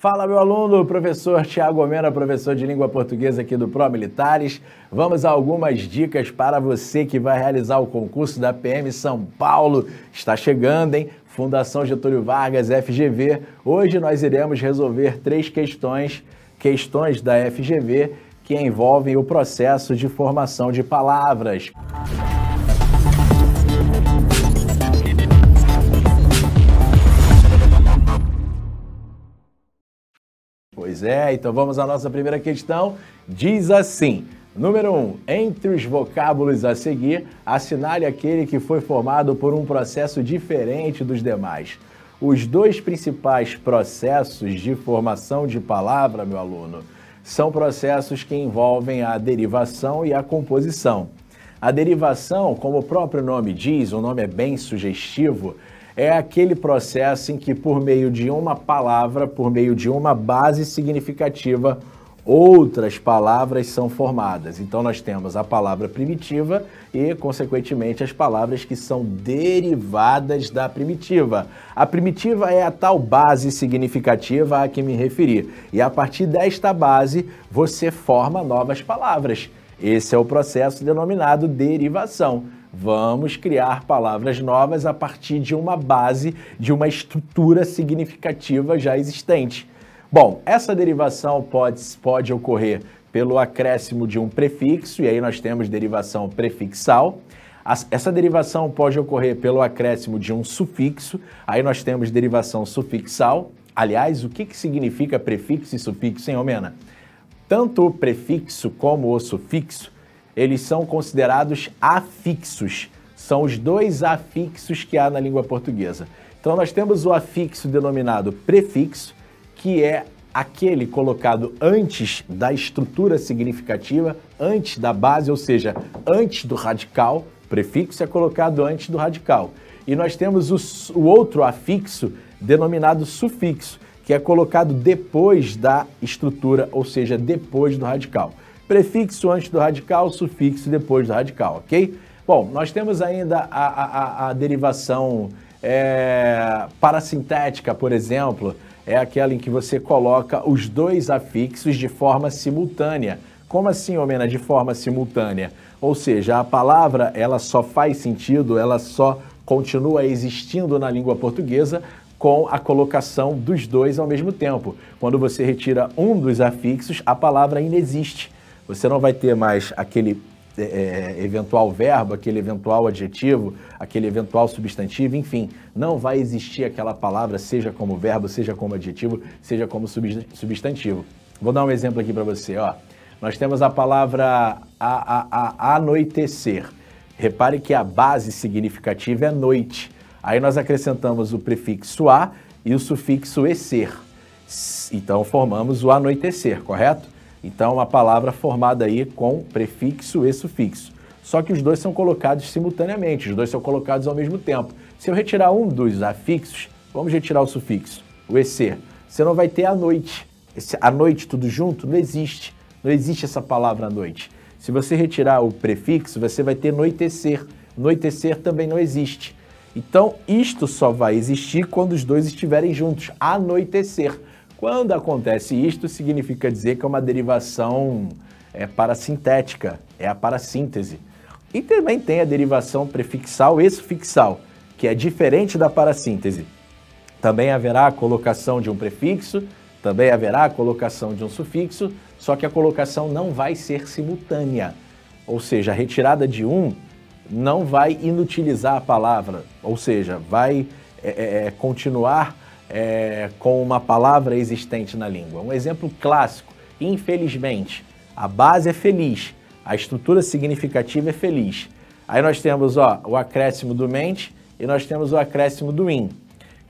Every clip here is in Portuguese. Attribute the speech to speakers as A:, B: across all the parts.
A: Fala, meu aluno, professor Tiago Omena, professor de língua portuguesa aqui do Pro Militares. Vamos a algumas dicas para você que vai realizar o concurso da PM São Paulo. Está chegando, hein? Fundação Getúlio Vargas, FGV. Hoje nós iremos resolver três questões, questões da FGV, que envolvem o processo de formação de palavras. Pois é, então vamos à nossa primeira questão. Diz assim: número 1. Um, entre os vocábulos a seguir, assinale aquele que foi formado por um processo diferente dos demais. Os dois principais processos de formação de palavra, meu aluno, são processos que envolvem a derivação e a composição. A derivação, como o próprio nome diz, o nome é bem sugestivo, é aquele processo em que, por meio de uma palavra, por meio de uma base significativa, outras palavras são formadas. Então, nós temos a palavra primitiva e, consequentemente, as palavras que são derivadas da primitiva. A primitiva é a tal base significativa a que me referi, e a partir desta base você forma novas palavras. Esse é o processo denominado derivação. Vamos criar palavras novas a partir de uma base, de uma estrutura significativa já existente. Bom, essa derivação pode, pode ocorrer pelo acréscimo de um prefixo, e aí nós temos derivação prefixal. Essa derivação pode ocorrer pelo acréscimo de um sufixo, aí nós temos derivação sufixal. Aliás, o que, que significa prefixo e sufixo, hein, Romena? Tanto o prefixo como o sufixo eles são considerados afixos. São os dois afixos que há na língua portuguesa. Então nós temos o afixo denominado prefixo, que é aquele colocado antes da estrutura significativa, antes da base, ou seja, antes do radical. Prefixo é colocado antes do radical. E nós temos o, o outro afixo denominado sufixo, que é colocado depois da estrutura, ou seja, depois do radical prefixo antes do radical, sufixo depois do radical, ok? Bom, nós temos ainda a, a, a derivação é, parasintética, por exemplo, é aquela em que você coloca os dois afixos de forma simultânea. Como assim, homena? de forma simultânea? Ou seja, a palavra ela só faz sentido, ela só continua existindo na língua portuguesa com a colocação dos dois ao mesmo tempo. Quando você retira um dos afixos, a palavra ainda existe. Você não vai ter mais aquele é, é, eventual verbo, aquele eventual adjetivo, aquele eventual substantivo, enfim, não vai existir aquela palavra, seja como verbo, seja como adjetivo, seja como substantivo. Vou dar um exemplo aqui para você. Ó. Nós temos a palavra a, a, a, anoitecer. Repare que a base significativa é noite. Aí nós acrescentamos o prefixo a e o sufixo ecer. Então formamos o anoitecer, correto? Então, uma palavra formada aí com prefixo e sufixo. Só que os dois são colocados simultaneamente, os dois são colocados ao mesmo tempo. Se eu retirar um dos afixos, vamos retirar o sufixo, o EC, você não vai ter a noite. Esse, a noite tudo junto não existe. Não existe essa palavra à noite. Se você retirar o prefixo, você vai ter noitecer. Noitecer também não existe. Então, isto só vai existir quando os dois estiverem juntos. Anoitecer. Quando acontece isto, significa dizer que é uma derivação é, parasintética, é a parassíntese. E também tem a derivação prefixal e sufixal, que é diferente da parassíntese. Também haverá a colocação de um prefixo, também haverá a colocação de um sufixo, só que a colocação não vai ser simultânea. Ou seja, a retirada de um não vai inutilizar a palavra, ou seja, vai é, é, é continuar é, com uma palavra existente na língua. Um exemplo clássico, infelizmente. A base é feliz, a estrutura significativa é feliz. Aí nós temos ó, o acréscimo do mente e nós temos o acréscimo do in.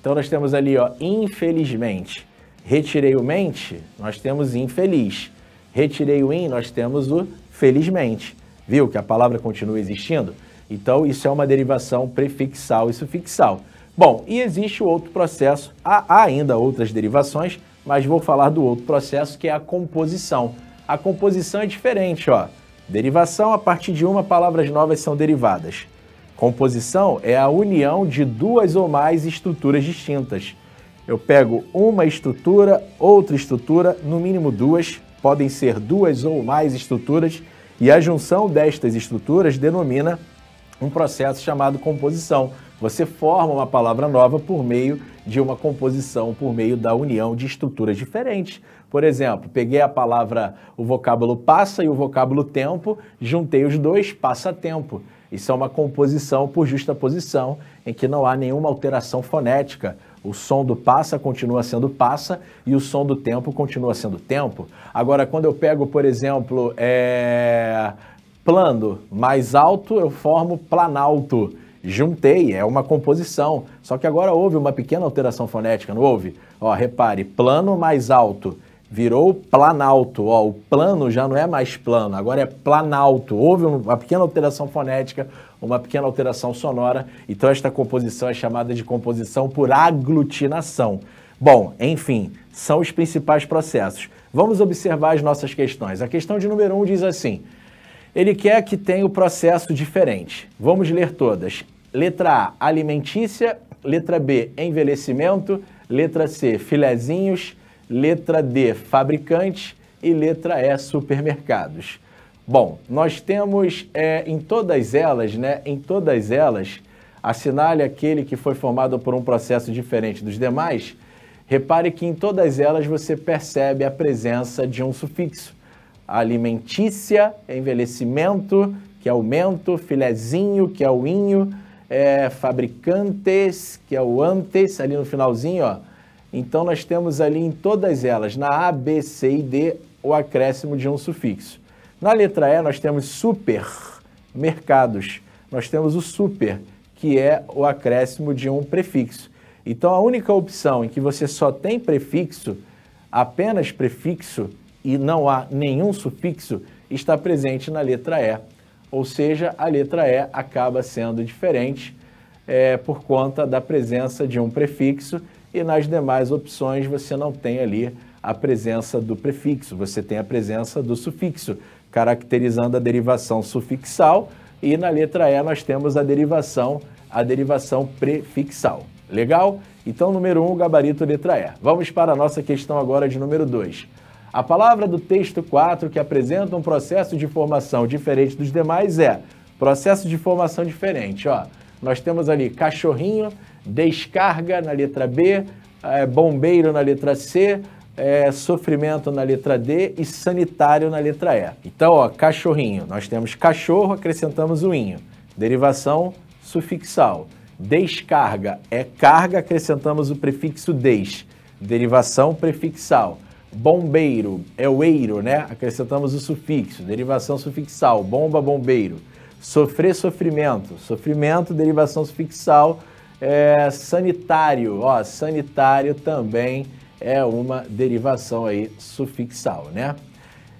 A: Então nós temos ali, ó, infelizmente. Retirei o mente, nós temos infeliz. Retirei o in, nós temos o felizmente. Viu que a palavra continua existindo? Então isso é uma derivação prefixal e sufixal. Bom, e existe o outro processo, há ainda outras derivações, mas vou falar do outro processo que é a composição. A composição é diferente, ó. Derivação, a partir de uma, palavras novas são derivadas. Composição é a união de duas ou mais estruturas distintas. Eu pego uma estrutura, outra estrutura, no mínimo duas, podem ser duas ou mais estruturas, e a junção destas estruturas denomina um processo chamado composição. Você forma uma palavra nova por meio de uma composição, por meio da união de estruturas diferentes. Por exemplo, peguei a palavra, o vocábulo passa e o vocábulo tempo, juntei os dois, passa tempo. Isso é uma composição por justa posição, em que não há nenhuma alteração fonética. O som do passa continua sendo passa e o som do tempo continua sendo tempo. Agora, quando eu pego, por exemplo, é... plano mais alto, eu formo planalto juntei, é uma composição. Só que agora houve uma pequena alteração fonética, não houve? Ó, repare, plano mais alto virou planalto. Ó, o plano já não é mais plano, agora é planalto. Houve uma pequena alteração fonética, uma pequena alteração sonora. Então esta composição é chamada de composição por aglutinação. Bom, enfim, são os principais processos. Vamos observar as nossas questões. A questão de número 1 um diz assim: ele quer que tenha o um processo diferente. Vamos ler todas. Letra A, alimentícia. Letra B, envelhecimento. Letra C, filezinhos. Letra D, fabricantes. E letra E, supermercados. Bom, nós temos é, em todas elas, né? Em todas elas, assinale aquele que foi formado por um processo diferente dos demais. Repare que em todas elas você percebe a presença de um sufixo. Alimentícia, envelhecimento, que é aumento, filezinho, que é o inho, é, fabricantes, que é o antes, ali no finalzinho, ó. Então nós temos ali em todas elas, na A, B, C e D, o acréscimo de um sufixo. Na letra E nós temos super, mercados. Nós temos o super, que é o acréscimo de um prefixo. Então a única opção em que você só tem prefixo, apenas prefixo e não há nenhum sufixo, está presente na letra E ou seja, a letra E acaba sendo diferente é, por conta da presença de um prefixo e nas demais opções você não tem ali a presença do prefixo, você tem a presença do sufixo, caracterizando a derivação sufixal e na letra E nós temos a derivação, a derivação prefixal. Legal? Então, número 1, um, gabarito letra E. Vamos para a nossa questão agora de número 2. A palavra do texto 4 que apresenta um processo de formação diferente dos demais é processo de formação diferente. Ó, nós temos ali cachorrinho, descarga na letra B, é, bombeiro na letra C, é, sofrimento na letra D e sanitário na letra E. Então, ó, cachorrinho, nós temos cachorro, acrescentamos o inho. Derivação sufixal. Descarga é carga, acrescentamos o prefixo des. Derivação prefixal. Bombeiro é o eiro, né? Acrescentamos o sufixo, derivação sufixal, bomba, bombeiro. Sofrer, sofrimento, sofrimento, derivação sufixal, é, sanitário, ó, sanitário também é uma derivação aí sufixal, né?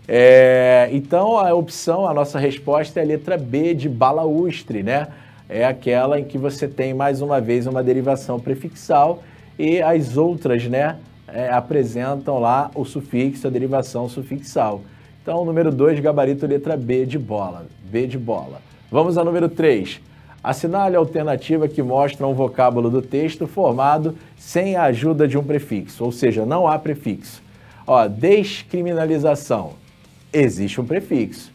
A: É, então a opção, a nossa resposta é a letra B de balaustre, né? É aquela em que você tem mais uma vez uma derivação prefixal e as outras, né? é, apresentam lá o sufixo, a derivação sufixal. Então, número 2, gabarito letra B de bola. B de bola. Vamos ao número 3. Assinale a alternativa que mostra um vocábulo do texto formado sem a ajuda de um prefixo, ou seja, não há prefixo. Ó, descriminalização. Existe um prefixo.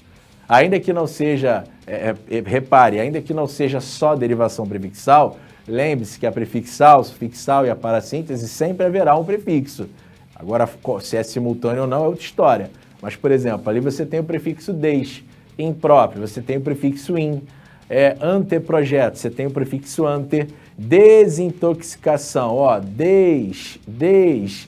A: Ainda que não seja, é, é, repare, ainda que não seja só derivação prefixal, Lembre-se que a prefixal, sufixal e a parassíntese sempre haverá um prefixo. Agora, se é simultâneo ou não é outra história. Mas, por exemplo, ali você tem o prefixo des, impróprio, você tem o prefixo in, é, anteprojeto, você tem o prefixo ante, desintoxicação, ó, des, des,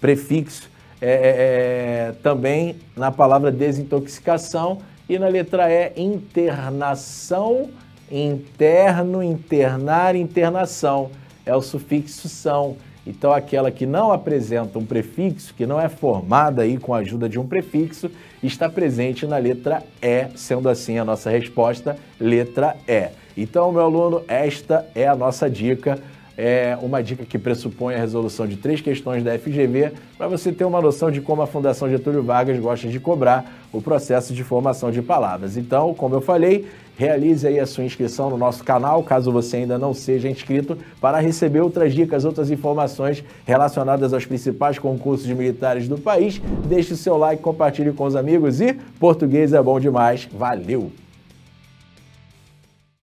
A: prefixo é, é, é também na palavra desintoxicação e na letra E, internação interno, internar, internação. É o sufixo são. Então, aquela que não apresenta um prefixo, que não é formada aí com a ajuda de um prefixo, está presente na letra E, sendo assim a nossa resposta, letra E. Então, meu aluno, esta é a nossa dica é uma dica que pressupõe a resolução de três questões da FGV para você ter uma noção de como a Fundação Getúlio Vargas gosta de cobrar o processo de formação de palavras. Então, como eu falei, realize aí a sua inscrição no nosso canal, caso você ainda não seja inscrito, para receber outras dicas, outras informações relacionadas aos principais concursos militares do país. Deixe o seu like, compartilhe com os amigos e português é bom demais. Valeu!